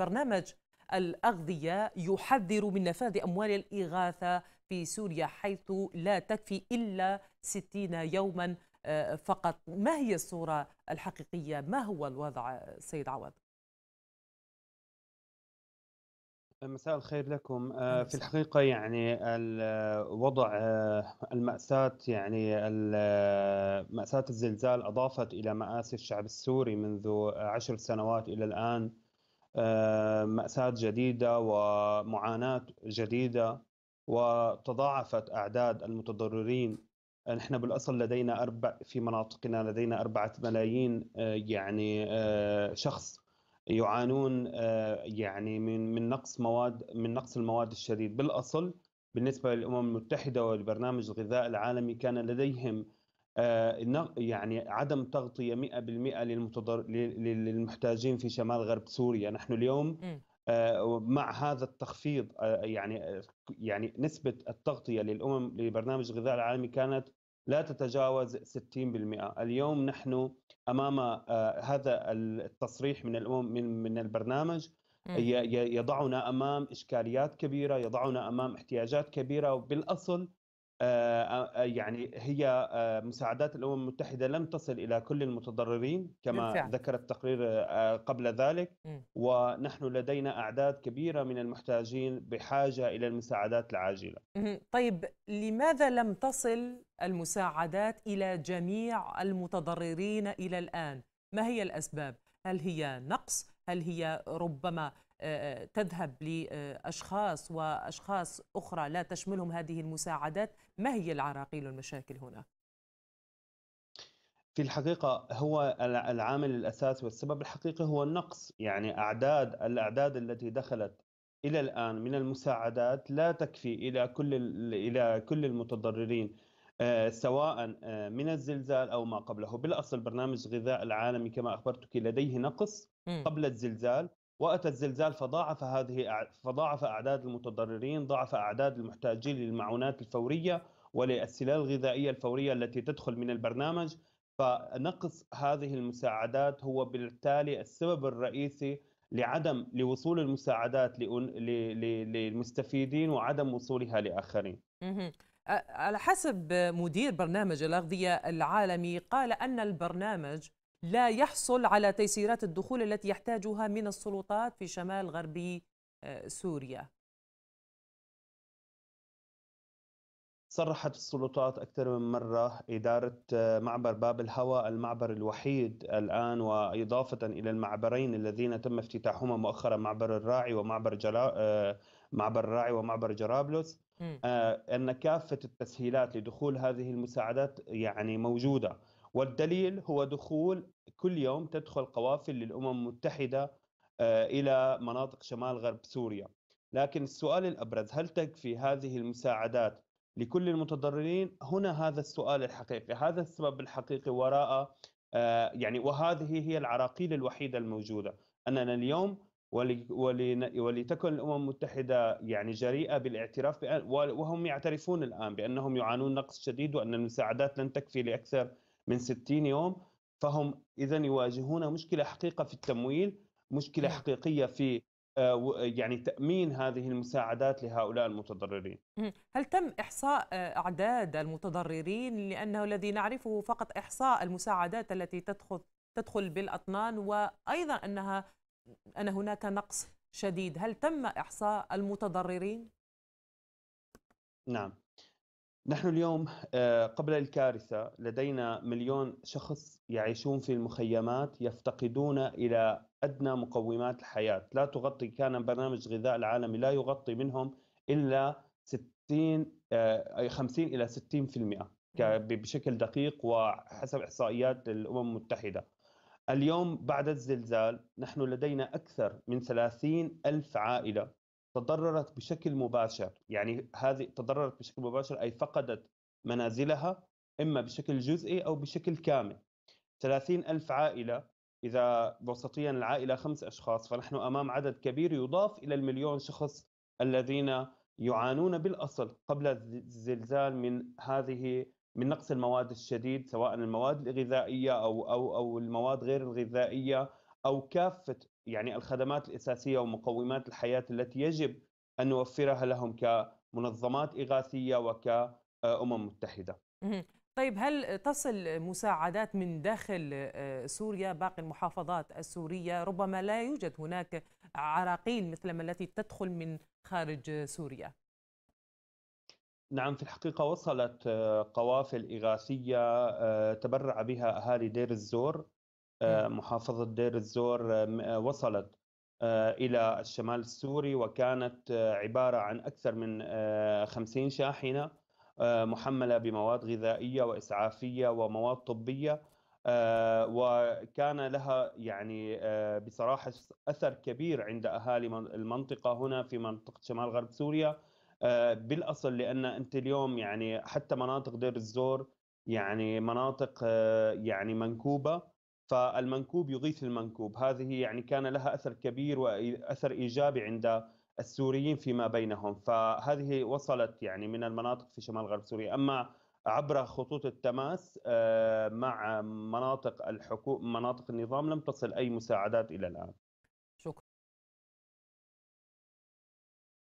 برنامج الأغذية يحذر من نفاذ أموال الإغاثة في سوريا حيث لا تكفي إلا 60 يوما آه، فقط ما هي الصورة الحقيقية ما هو الوضع سيد عوض مساء الخير لكم آه، في الحقيقة يعني الوضع آه، المأساة يعني مأساة الزلزال أضافت إلى مآسي الشعب السوري منذ عشر سنوات إلى الآن آه، مأساة جديدة ومعاناة جديدة وتضاعفت أعداد المتضررين نحن بالأصل لدينا أربع في مناطقنا لدينا أربعة ملايين آه، يعني آه، شخص يعانون يعني من من نقص مواد من نقص المواد الشديد بالأصل بالنسبة للأمم المتحدة والبرنامج الغذاء العالمي كان لديهم آه، يعني عدم تغطية 100% للمتضر... للمحتاجين في شمال غرب سوريا نحن اليوم آه، مع هذا التخفيض آه، يعني يعني نسبة التغطية للأمم لبرنامج الغذاء العالمي كانت لا تتجاوز 60% اليوم نحن أمام هذا التصريح من الأمم من, من البرنامج يضعنا أمام إشكاليات كبيرة يضعنا أمام احتياجات كبيرة وبالأصل آه، آه، يعني هي آه، مساعدات الامم المتحده لم تصل الى كل المتضررين كما ذكر التقرير قبل ذلك ونحن لدينا اعداد كبيره من المحتاجين بحاجه الى المساعدات العاجله. طيب لماذا لم تصل المساعدات الى جميع المتضررين الى الان؟ ما هي الاسباب؟ هل هي نقص؟ هل هي ربما تذهب لأشخاص وأشخاص أخرى لا تشملهم هذه المساعدات ما هي العراقيل والمشاكل هنا؟ في الحقيقة هو العامل الأساسي والسبب الحقيقي هو النقص يعني أعداد الأعداد التي دخلت إلى الآن من المساعدات لا تكفي إلى كل إلى كل المتضررين آه، سواء آه، من الزلزال أو ما قبله بالأصل برنامج غذاء العالمي كما أخبرتك لديه نقص قبل الزلزال وأتى الزلزال فضاعف هذه فضاعف أعداد المتضررين، ضاعف أعداد المحتاجين للمعونات الفورية وللسلال الغذائية الفورية التي تدخل من البرنامج، فنقص هذه المساعدات هو بالتالي السبب الرئيسي لعدم لوصول المساعدات للمستفيدين وعدم وصولها لآخرين. على حسب مدير برنامج الأغذية العالمي قال أن البرنامج لا يحصل على تيسيرات الدخول التي يحتاجها من السلطات في شمال غربي آه، سوريا صرحت السلطات أكثر من مرة إدارة آه، معبر باب الهوى المعبر الوحيد الآن وإضافة إلى المعبرين الذين تم افتتاحهما مؤخرا معبر الراعي ومعبر جلا... آه، معبر الراعي ومعبر جرابلس أن كافة التسهيلات لدخول هذه المساعدات يعني موجودة والدليل هو دخول كل يوم تدخل قوافل للأمم المتحدة آه، إلى مناطق شمال غرب سوريا لكن السؤال الأبرز هل تكفي هذه المساعدات لكل المتضررين هنا هذا السؤال الحقيقي هذا السبب الحقيقي وراء آه، يعني وهذه هي العراقيل الوحيدة الموجودة أننا اليوم ولتكن الامم المتحده يعني جريئه بالاعتراف بأن وهم يعترفون الان بانهم يعانون نقص شديد وان المساعدات لن تكفي لاكثر من 60 يوم فهم اذا يواجهون مشكله حقيقه في التمويل مشكله نعم. حقيقيه في آه، يعني تامين هذه المساعدات لهؤلاء المتضررين. هل تم احصاء آه، اعداد المتضررين لانه الذي نعرفه فقط احصاء المساعدات التي تدخل تدخل بالاطنان وايضا انها ان هناك نقص شديد، هل تم احصاء المتضررين؟ نعم نحن اليوم آه، قبل الكارثة لدينا مليون شخص يعيشون في المخيمات يفتقدون إلى أدنى مقومات الحياة لا تغطي كان برنامج غذاء العالمي لا يغطي منهم إلا 60 50 آه، إلى 60% بشكل دقيق وحسب إحصائيات الأمم المتحدة اليوم بعد الزلزال نحن لدينا أكثر من 30 ألف عائلة تضررت بشكل مباشر يعني هذه تضررت بشكل مباشر أي فقدت منازلها إما بشكل جزئي أو بشكل كامل 30 ألف عائلة إذا وسطيا العائلة خمس أشخاص فنحن أمام عدد كبير يضاف إلى المليون شخص الذين يعانون بالأصل قبل الزلزال من هذه من نقص المواد الشديد سواء المواد الغذائية أو أو أو المواد غير الغذائية أو كافة يعني الخدمات الأساسية ومقومات الحياة التي يجب أن نوفرها لهم كمنظمات إغاثية وكأمم متحدة طيب هل تصل مساعدات من داخل آه، سوريا باقي المحافظات السورية ربما لا يوجد هناك عراقيل مثلما التي تدخل من خارج سوريا نعم في الحقيقة وصلت آه، قوافل إغاثية آه، تبرع بها أهالي دير الزور آه، محافظة دير الزور آه، آه، وصلت إلى الشمال السوري وكانت عبارة عن أكثر من 50 شاحنة محملة بمواد غذائية وإسعافية ومواد طبية وكان لها يعني بصراحة أثر كبير عند أهالي المنطقة هنا في منطقة شمال غرب سوريا بالأصل لأن أنت اليوم يعني حتى مناطق دير الزور يعني مناطق يعني منكوبة فالمنكوب يغيث المنكوب هذه يعني كان لها أثر كبير وأثر إيجابي عند السوريين فيما بينهم فهذه وصلت يعني من المناطق في شمال غرب سوريا أما عبر خطوط التماس آه، مع مناطق الحكومة مناطق النظام لم تصل أي مساعدات إلى الآن